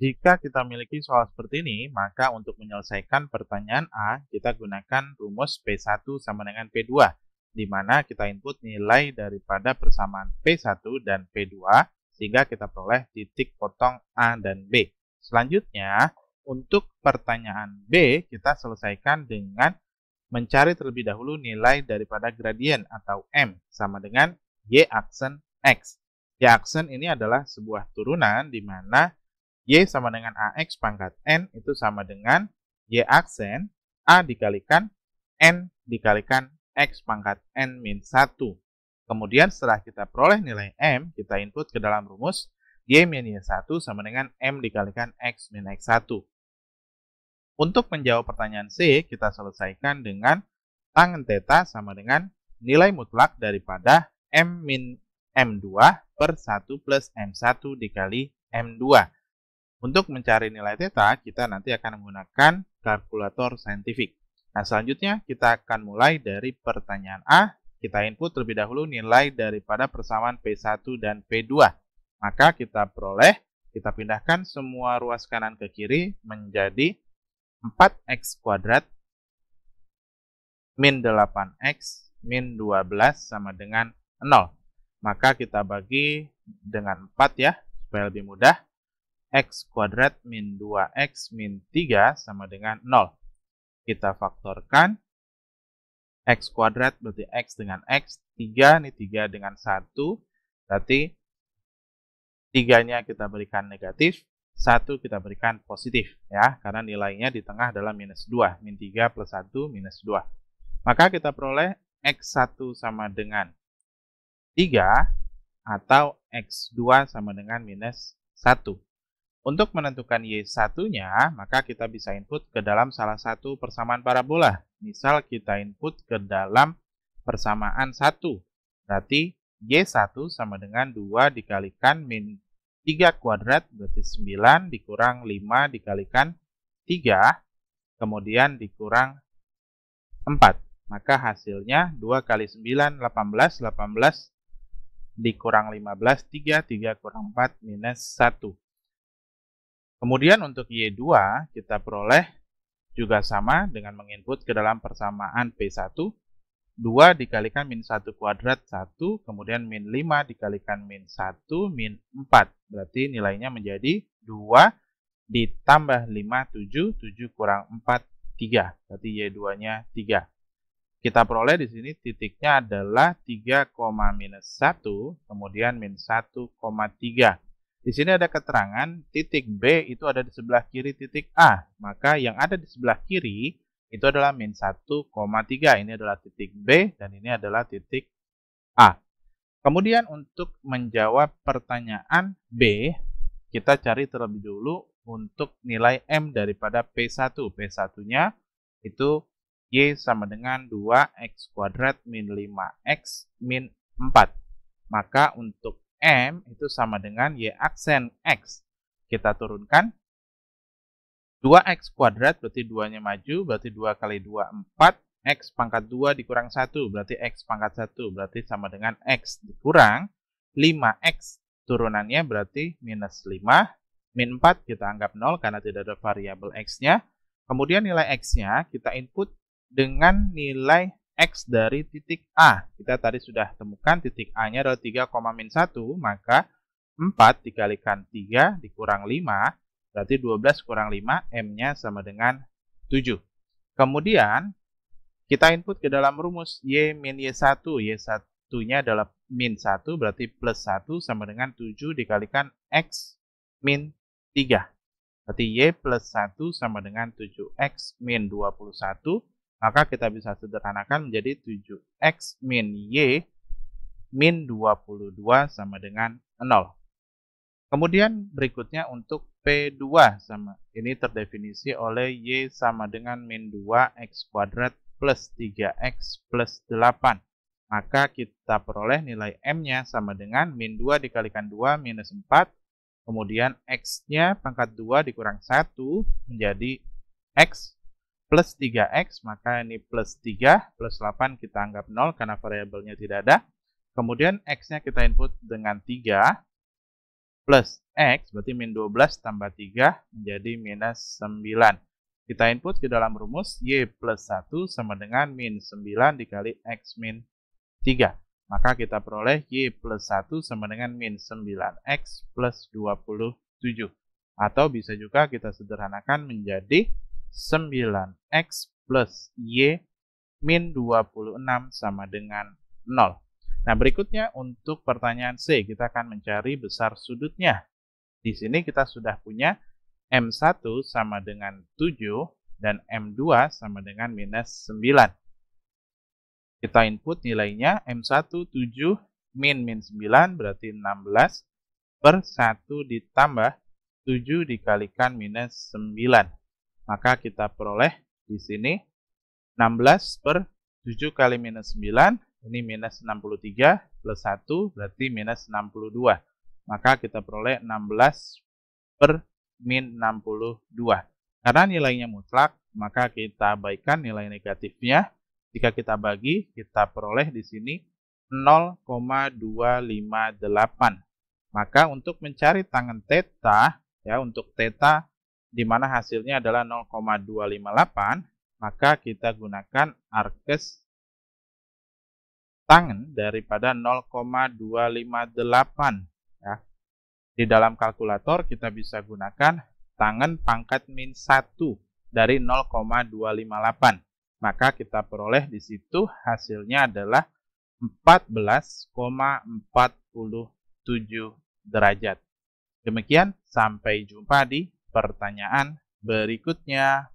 Jika kita memiliki soal seperti ini, maka untuk menyelesaikan pertanyaan A, kita gunakan rumus P1 sama dengan P2, di mana kita input nilai daripada persamaan P1 dan P2, sehingga kita peroleh titik potong A dan B. Selanjutnya, untuk pertanyaan B, kita selesaikan dengan mencari terlebih dahulu nilai daripada gradien atau M, sama dengan Y aksen X. Y aksen ini adalah sebuah turunan di mana Y sama dengan AX pangkat N itu sama dengan Y aksen A dikalikan N dikalikan X pangkat N min 1. Kemudian setelah kita peroleh nilai M, kita input ke dalam rumus Y min Y1 sama dengan M dikalikan X min X1. Untuk menjawab pertanyaan C, kita selesaikan dengan tangan theta sama dengan nilai mutlak daripada M min M2 per 1 plus M1 dikali M2. Untuk mencari nilai theta, kita nanti akan menggunakan kalkulator saintifik. Nah, selanjutnya kita akan mulai dari pertanyaan A. Kita input terlebih dahulu nilai daripada persamaan P1 dan P2. Maka kita peroleh, kita pindahkan semua ruas kanan ke kiri menjadi 4x kuadrat min 8x min 12 sama dengan 0. Maka kita bagi dengan 4 ya, supaya lebih mudah x kuadrat min 2x min 3 sama dengan 0. Kita faktorkan. x kuadrat berarti x dengan x. 3 ini 3 dengan 1. Berarti 3-nya kita berikan negatif. 1 kita berikan positif. ya Karena nilainya di tengah adalah minus 2. Min 3 plus 1 minus 2. Maka kita peroleh x1 sama dengan 3 atau X2 sama dengan minus 1. Untuk menentukan Y1-nya, maka kita bisa input ke dalam salah satu persamaan parabola. Misal kita input ke dalam persamaan 1. Berarti Y1 sama dengan 2 dikalikan min 3 kuadrat, berarti 9 dikurang 5 dikalikan 3, kemudian dikurang 4. Maka hasilnya 2 kali 9, 18, 18 dikurang 15, 3, 3 kurang 4, minus 1. Kemudian untuk Y2 kita peroleh juga sama dengan menginput ke dalam persamaan P1. 2 dikalikan min 1 kuadrat 1, kemudian min 5 dikalikan min 1, min 4. Berarti nilainya menjadi 2 ditambah 5, 7, 7 kurang 4, 3. Berarti Y2-nya 3. Kita peroleh di sini titiknya adalah 3, minus 1, kemudian min 1, 3 di sini ada keterangan titik B itu ada di sebelah kiri titik A. Maka yang ada di sebelah kiri itu adalah min 1,3. Ini adalah titik B dan ini adalah titik A. Kemudian untuk menjawab pertanyaan B, kita cari terlebih dulu untuk nilai M daripada P1. P1-nya itu Y sama dengan 2X kuadrat min 5X min 4. Maka untuk M itu sama dengan Y aksen X. Kita turunkan. 2X kuadrat berarti 2-nya maju, berarti 2 kali 2, 4. X pangkat 2 dikurang 1, berarti X pangkat 1, berarti sama dengan X dikurang 5X. Turunannya berarti minus 5. Min 4 kita anggap 0 karena tidak ada variabel X-nya. Kemudian nilai X-nya kita input dengan nilai X dari titik A. Kita tadi sudah temukan titik A-nya adalah 3, min 1, maka 4 dikalikan 3 dikurang 5, berarti 12 kurang 5, M-nya sama dengan 7. Kemudian, kita input ke dalam rumus Y min Y1, Y1-nya adalah min 1, berarti plus 1 sama dengan 7 dikalikan X min 3. Berarti Y plus 1 sama dengan 7X min 21 maka kita bisa sederhanakan menjadi 7x min y min 22 sama dengan 0. Kemudian berikutnya untuk P2 sama. Ini terdefinisi oleh Y sama dengan min 2X kuadrat plus 3X plus 8. Maka kita peroleh nilai M-nya sama dengan min 2 dikalikan 2 minus 4. Kemudian X-nya pangkat 2 dikurang 1 menjadi X plus 3x, maka ini plus 3, plus 8 kita anggap 0 karena variabelnya tidak ada. Kemudian x-nya kita input dengan 3, plus X berarti min 12 tambah 3 menjadi minus 9. Kita input ke dalam rumus Y plus 1 sama dengan min 9 dikali X min 3. Maka kita peroleh Y plus 1 sama dengan min 9X plus 27. Atau bisa juga kita sederhanakan menjadi 9x plus y min 26 sama dengan 0. Nah, berikutnya untuk pertanyaan C, kita akan mencari besar sudutnya. Di sini kita sudah punya M1 sama dengan 7 dan M2 sama dengan minus 9. Kita input nilainya M1 7 min min 9 berarti 16 per 1 ditambah 7 dikalikan minus 9 maka kita peroleh di sini 16 per 7 kali minus 9, ini minus 63 plus 1 berarti minus 62. Maka kita peroleh 16 per min 62. Karena nilainya mutlak, maka kita abaikan nilai negatifnya. Jika kita bagi, kita peroleh di sini 0,258. Maka untuk mencari tangan teta ya untuk teta di mana hasilnya adalah 0,258, maka kita gunakan arkes tangan daripada 0,258 ya. Di dalam kalkulator kita bisa gunakan tangan pangkat min 1 dari 0,258. Maka kita peroleh di situ hasilnya adalah 14,47 derajat. Demikian, sampai jumpa di pertanyaan berikutnya.